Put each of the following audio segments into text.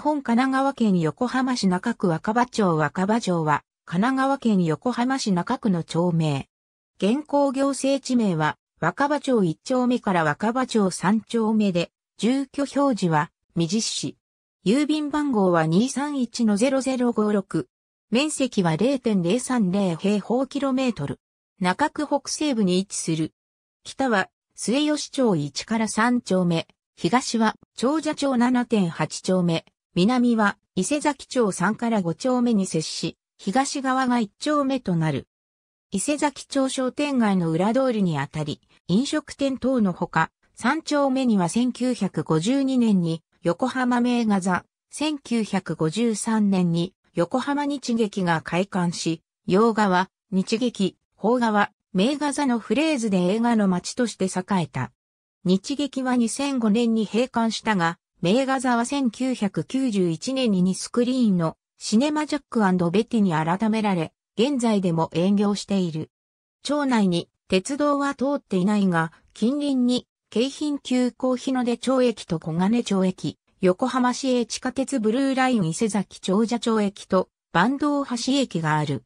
本神奈川県横浜市中区若葉町若葉城は、神奈川県横浜市中区の町名。現行行政地名は、若葉町1丁目から若葉町3丁目で、住居表示は、未実施。郵便番号は231-0056。面積は0.030平方キロメートル。中区北西部に位置する。北は、末吉町1から3丁目。東は、長者町7.8丁目。南は伊勢崎町3から5丁目に接し、東側が1丁目となる。伊勢崎町商店街の裏通りにあたり、飲食店等のほか、3丁目には1952年に横浜名画座、1953年に横浜日劇が開館し、洋画は日劇、邦画は名画座のフレーズで映画の街として栄えた。日劇は2005年に閉館したが、名画座は1991年にスクリーンのシネマジャックベティに改められ、現在でも営業している。町内に鉄道は通っていないが、近隣に京浜急行日の出町駅と小金町駅、横浜市営地下鉄ブルーライン伊勢崎長者町駅と坂東橋駅がある。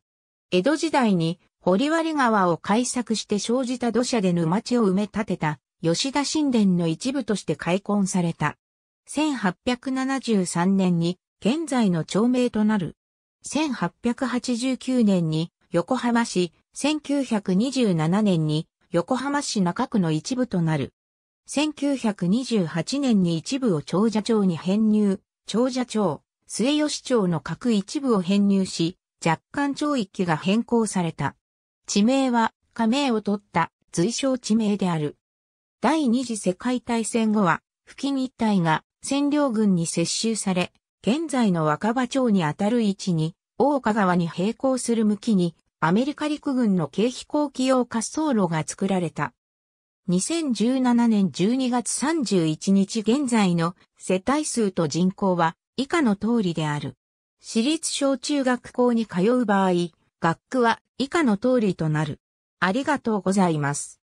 江戸時代に堀割川を開削して生じた土砂で沼地を埋め立てた吉田神殿の一部として開墾された。1873年に現在の町名となる。1889年に横浜市、1927年に横浜市中区の一部となる。1928年に一部を長者町に編入、長者町、末吉町の各一部を編入し、若干町域が変更された。地名は、加盟を取った随称地名である。第二次世界大戦後は、付近一帯が占領軍に接収され、現在の若葉町にあたる位置に、大岡川に並行する向きに、アメリカ陸軍の軽飛行機用滑走路が作られた。2017年12月31日現在の世帯数と人口は以下の通りである。私立小中学校に通う場合、学区は以下の通りとなる。ありがとうございます。